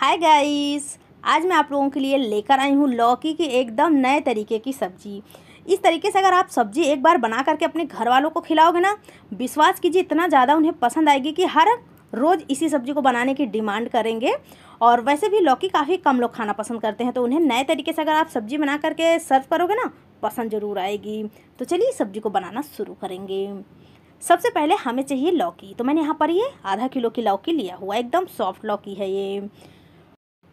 hi guys आज मैं आप लोगों के लिए लेकर आई हूँ लौकी की एकदम नए तरीके की सब्ज़ी इस तरीके से अगर आप सब्ज़ी एक बार बना करके अपने घर वालों को खिलाओगे ना विश्वास कीजिए इतना ज़्यादा उन्हें पसंद आएगी कि हर रोज़ इसी सब्ज़ी को बनाने की डिमांड करेंगे और वैसे भी लौकी काफ़ी कम लोग खाना पसंद करते हैं तो उन्हें नए तरीके से अगर आप सब्ज़ी बना करके सर्व करोगे ना पसंद ज़रूर आएगी तो चलिए सब्ज़ी को बनाना शुरू करेंगे सबसे पहले हमें चाहिए लौकी तो मैंने यहाँ पर ये आधा किलो की लौकी लिया हुआ एकदम सॉफ्ट लौकी है ये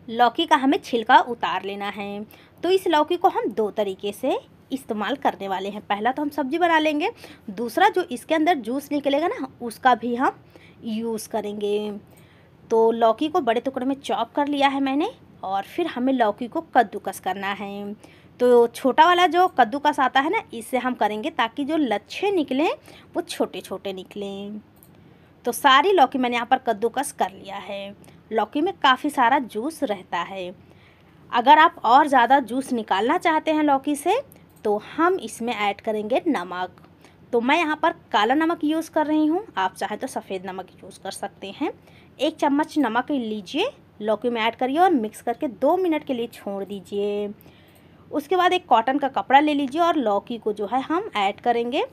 लौकी का हमें छिलका उतार लेना है तो इस लौकी को हम दो तरीके से इस्तेमाल करने वाले हैं पहला तो हम सब्ज़ी बना लेंगे दूसरा जो इसके अंदर जूस निकलेगा ना उसका भी हम यूज़ करेंगे तो लौकी को बड़े टुकड़े में चॉप कर लिया है मैंने और फिर हमें लौकी को कद्दूकस करना है तो छोटा वाला जो कद्दूकस आता है ना इससे हम करेंगे ताकि जो लच्छे निकलें वो छोटे छोटे निकलें तो सारी लौकी मैंने यहाँ पर कद्दूकस कर लिया है लौकी में काफ़ी सारा जूस रहता है अगर आप और ज़्यादा जूस निकालना चाहते हैं लौकी से तो हम इसमें ऐड करेंगे नमक तो मैं यहाँ पर काला नमक यूज़ कर रही हूँ आप चाहे तो सफ़ेद नमक यूज़ कर सकते हैं एक चम्मच नमक लीजिए लौकी में ऐड करिए और मिक्स करके दो मिनट के लिए छोड़ दीजिए उसके बाद एक कॉटन का कपड़ा ले लीजिए और लौकी को जो है हम ऐड करेंगे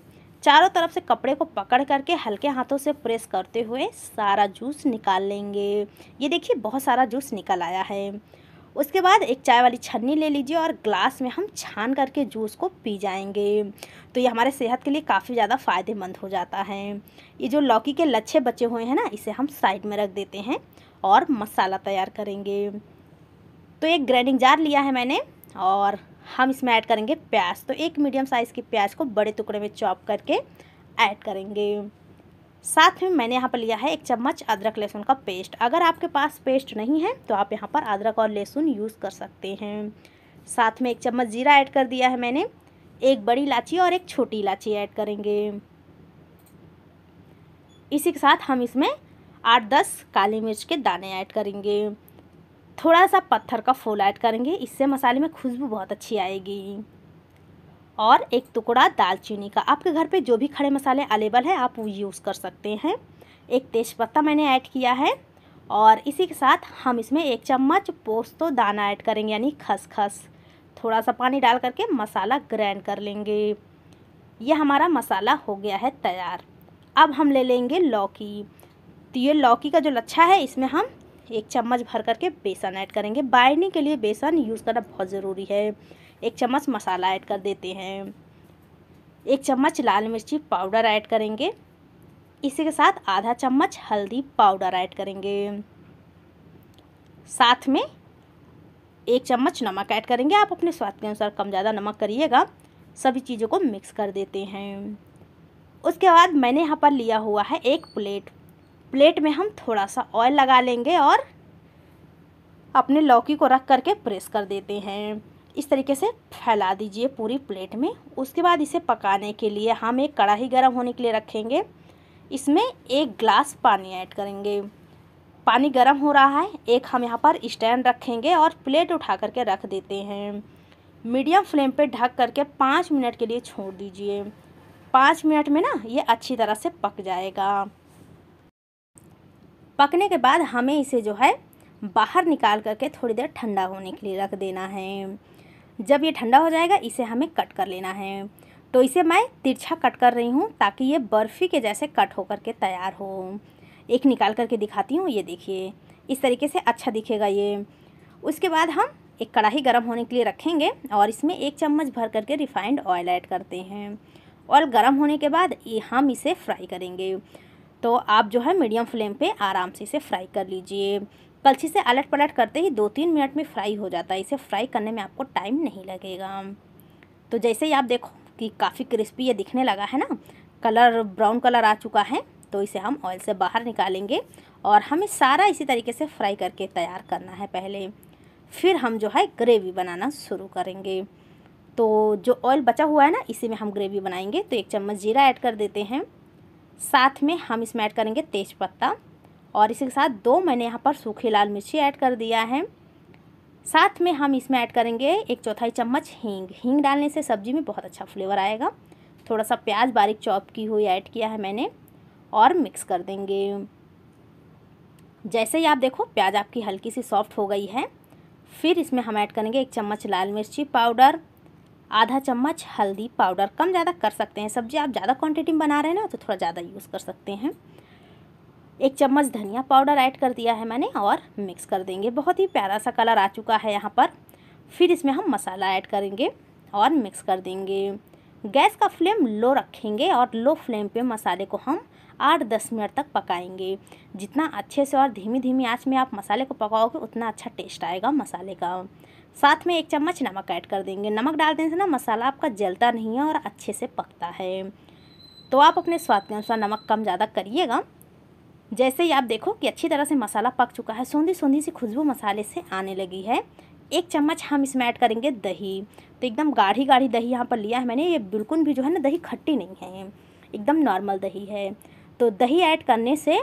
चारों तरफ से कपड़े को पकड़ करके हल्के हाथों से प्रेस करते हुए सारा जूस निकाल लेंगे ये देखिए बहुत सारा जूस निकल आया है उसके बाद एक चाय वाली छन्नी ले लीजिए और ग्लास में हम छान करके जूस को पी जाएंगे तो ये हमारे सेहत के लिए काफ़ी ज़्यादा फ़ायदेमंद हो जाता है ये जो लौकी के लच्छे बचे हुए हैं ना इसे हम साइड में रख देते हैं और मसाला तैयार करेंगे तो एक ग्राइंडिंग जार लिया है मैंने और हम इसमें ऐड करेंगे प्याज तो एक मीडियम साइज़ की प्याज को बड़े टुकड़े में चॉप करके ऐड करेंगे साथ में मैंने यहाँ पर लिया है एक चम्मच अदरक लहसुन का पेस्ट अगर आपके पास पेस्ट नहीं है तो आप यहाँ पर अदरक और लहसुन यूज़ कर सकते हैं साथ में एक चम्मच जीरा ऐड कर दिया है मैंने एक बड़ी इलायची और एक छोटी इलायची ऐड करेंगे इसी के साथ हम इसमें आठ दस काली मिर्च के दाने ऐड करेंगे थोड़ा सा पत्थर का फूल ऐड करेंगे इससे मसाले में खुशबू बहुत अच्छी आएगी और एक टुकड़ा दालचीनी का आपके घर पे जो भी खड़े मसाले अवेलेबल है आप वो यूज़ कर सकते हैं एक तेज़पत्ता मैंने ऐड किया है और इसी के साथ हम इसमें एक चम्मच पोस्तो दाना ऐड करेंगे यानी खसखस थोड़ा सा पानी डाल करके मसाला ग्राइंड कर लेंगे यह हमारा मसाला हो गया है तैयार अब हम ले लेंगे लौकी तो ये लौकी का जो लच्छा है इसमें हम एक चम्मच भर करके बेसन ऐड करेंगे बाइंडिंग के लिए बेसन यूज़ करना बहुत ज़रूरी है एक चम्मच मसाला ऐड कर देते हैं एक चम्मच लाल मिर्ची पाउडर ऐड करेंगे इसी के साथ आधा चम्मच हल्दी पाउडर ऐड करेंगे साथ में एक चम्मच नमक ऐड करेंगे आप अपने स्वाद के अनुसार कम ज़्यादा नमक करिएगा सभी चीज़ों को मिक्स कर देते हैं उसके बाद मैंने यहाँ पर लिया हुआ है एक प्लेट प्लेट में हम थोड़ा सा ऑयल लगा लेंगे और अपने लौकी को रख करके प्रेस कर देते हैं इस तरीके से फैला दीजिए पूरी प्लेट में उसके बाद इसे पकाने के लिए हम एक कढ़ाई गर्म होने के लिए रखेंगे इसमें एक ग्लास पानी ऐड करेंगे पानी गर्म हो रहा है एक हम यहाँ पर स्टैंड रखेंगे और प्लेट उठा करके रख देते हैं मीडियम फ्लेम पे ढक करके पाँच मिनट के लिए छोड़ दीजिए पाँच मिनट में ना ये अच्छी तरह से पक जाएगा पकने के बाद हमें इसे जो है बाहर निकाल करके थोड़ी देर ठंडा होने के लिए रख देना है जब ये ठंडा हो जाएगा इसे हमें कट कर लेना है तो इसे मैं तिरछा कट कर रही हूँ ताकि ये बर्फ़ी के जैसे कट होकर के तैयार हो एक निकाल करके दिखाती हूँ ये देखिए इस तरीके से अच्छा दिखेगा ये उसके बाद हम एक कढ़ाई गर्म होने के लिए रखेंगे और इसमें एक चम्मच भर करके रिफ़ाइंड ऑयल ऐड करते हैं ऑयल गर्म होने के बाद हम इसे फ्राई करेंगे तो आप जो है मीडियम फ्लेम पे आराम से इसे फ्राई कर लीजिए कलछी से अलट पलट करते ही दो तीन मिनट में फ्राई हो जाता है इसे फ्राई करने में आपको टाइम नहीं लगेगा तो जैसे ही आप देखो कि काफ़ी क्रिस्पी ये दिखने लगा है ना कलर ब्राउन कलर आ चुका है तो इसे हम ऑयल से बाहर निकालेंगे और हमें सारा इसी तरीके से फ्राई करके तैयार करना है पहले फिर हम जो है ग्रेवी बनाना शुरू करेंगे तो जो ऑयल बचा हुआ है ना इसी में हम ग्रेवी बनाएंगे तो एक चम्मच जीरा ऐड कर देते हैं साथ में हम इसमें ऐड करेंगे तेज पत्ता और इसी के साथ दो मैंने यहाँ पर सूखी लाल मिर्ची ऐड कर दिया है साथ में हम इसमें ऐड करेंगे एक चौथाई चम्मच हींग हींग डालने से सब्ज़ी में बहुत अच्छा फ्लेवर आएगा थोड़ा सा प्याज बारीक चॉप की हुई ऐड किया है मैंने और मिक्स कर देंगे जैसे ही आप देखो प्याज आपकी हल्की सी सॉफ्ट हो गई है फिर इसमें हम ऐड करेंगे एक चम्मच लाल मिर्ची पाउडर आधा चम्मच हल्दी पाउडर कम ज़्यादा कर सकते हैं सब्जी आप ज़्यादा क्वांटिटी में बना रहे हैं ना तो थोड़ा ज़्यादा यूज़ कर सकते हैं एक चम्मच धनिया पाउडर ऐड कर दिया है मैंने और मिक्स कर देंगे बहुत ही प्यारा सा कलर आ चुका है यहाँ पर फिर इसमें हम मसाला ऐड करेंगे और मिक्स कर देंगे गैस का फ्लेम लो रखेंगे और लो फ्लेम पे मसाले को हम आठ दस मिनट तक पकाएंगे जितना अच्छे से और धीमी धीमी आंच में आप मसाले को पकाओगे उतना अच्छा टेस्ट आएगा मसाले का साथ में एक चम्मच नमक ऐड कर देंगे नमक डाल देने से ना मसाला आपका जलता नहीं है और अच्छे से पकता है तो आप अपने स्वाद के अनुसार नमक कम ज़्यादा करिएगा जैसे ही आप देखो कि अच्छी तरह से मसाला पक चुका है सौंधी सौंधी सी खुशबू मसाले से आने लगी है एक चम्मच हम इसमें ऐड करेंगे दही तो एकदम गाढ़ी गाढ़ी दही यहाँ पर लिया है मैंने ये बिल्कुल भी जो है ना दही खट्टी नहीं है एकदम नॉर्मल दही है तो दही ऐड करने से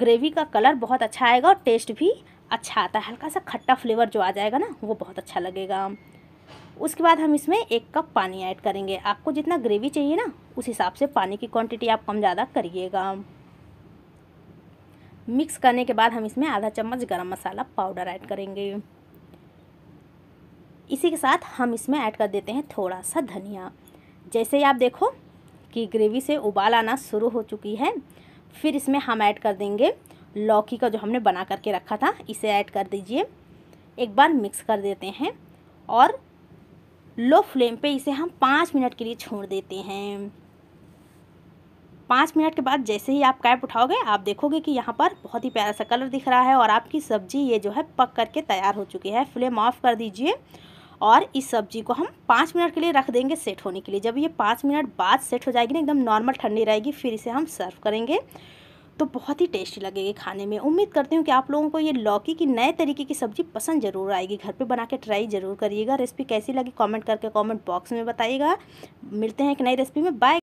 ग्रेवी का कलर बहुत अच्छा आएगा और टेस्ट भी अच्छा आता है हल्का सा खट्टा फ्लेवर जो आ जाएगा ना वो बहुत अच्छा लगेगा उसके बाद हम इसमें एक कप पानी ऐड करेंगे आपको जितना ग्रेवी चाहिए ना उस हिसाब से पानी की क्वांटिटी आप कम ज़्यादा करिएगा मिक्स करने के बाद हम इसमें आधा चम्मच गरम मसाला पाउडर ऐड करेंगे इसी के साथ हम इसमें ऐड कर देते हैं थोड़ा सा धनिया जैसे ही आप देखो कि ग्रेवी से उबाल आना शुरू हो चुकी है फिर इसमें हम ऐड कर देंगे लौकी का जो हमने बना करके रखा था इसे ऐड कर दीजिए एक बार मिक्स कर देते हैं और लो फ्लेम पे इसे हम पाँच मिनट के लिए छोड़ देते हैं पाँच मिनट के बाद जैसे ही आप कैप उठाओगे आप देखोगे कि यहाँ पर बहुत ही प्यारा सा कलर दिख रहा है और आपकी सब्ज़ी ये जो है पक करके तैयार हो चुकी है फ्लेम ऑफ कर दीजिए और इस सब्जी को हम पाँच मिनट के लिए रख देंगे सेट होने के लिए जब ये पाँच मिनट बाद सेट हो जाएगी ना एकदम नॉर्मल ठंडी रहेगी फिर इसे हम सर्व करेंगे तो बहुत ही टेस्टी लगेगी खाने में उम्मीद करती हूँ कि आप लोगों को ये लौकी की नए तरीके की सब्ज़ी पसंद ज़रूर आएगी घर पे बना के ट्राई ज़रूर करिएगा रेसिपी कैसी लगी कमेंट करके कमेंट बॉक्स में बताइएगा मिलते हैं एक नई रेसिपी में बाय